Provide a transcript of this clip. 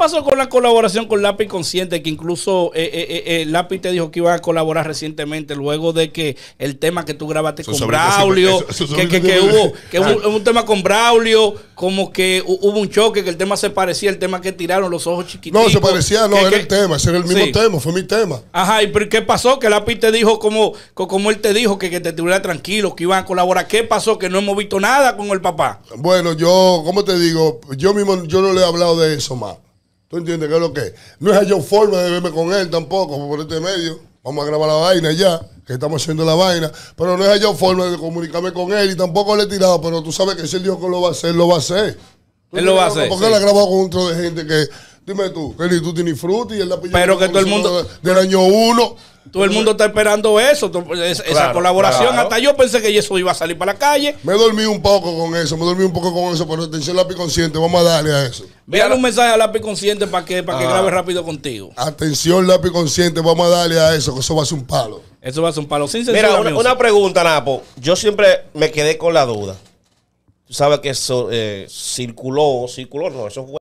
pasó con la colaboración con Lápiz Consciente? Que incluso eh, eh, eh, Lápiz te dijo que iban a colaborar recientemente luego de que el tema que tú grabaste con Braulio, que, hubo que ah. un, tema con Braulio, como que hubo un choque, que el tema se parecía, el tema que tiraron los ojos chiquititos. No, se parecía, no, era el tema, ese era el mismo tema, fue mi tema. Ajá, ¿y qué pasó? Que Lápiz te dijo como, como él te dijo, que, te tuviera tranquilo, que iban a colaborar. ¿Qué pasó? Que no hemos visto nada con el papá. Bueno, yo, ¿cómo te digo? Yo mismo, yo no le he hablado de eso más. ¿Tú entiendes qué es lo que No es yo forma de verme con él tampoco, por este medio. Vamos a grabar la vaina ya, que estamos haciendo la vaina. Pero no es haya forma de comunicarme con él y tampoco le he tirado, pero tú sabes que si el Dios que lo va a hacer, lo va a hacer. Él lo va a hacer. Porque él ha grabado con de gente que, dime tú, Kelly, tú tienes fruta y él la pilló. Pero que todo el mundo. Del año uno. Todo el mundo está esperando eso, pues, esa colaboración. Hasta yo pensé que eso iba a salir para la calle. Me dormí un poco con eso, me dormí un poco con eso, pero atención lápiz consciente, vamos a darle a eso. Vean un mensaje a lápiz consciente para que, para que ah. grabe rápido contigo. Atención lápiz consciente, vamos a darle a eso, que eso va a ser un palo. Eso va a ser un palo. Mira, una, una, pregunta, Napo. Yo siempre me quedé con la duda. Tú sabes que eso eh, circuló, circuló, no, eso fue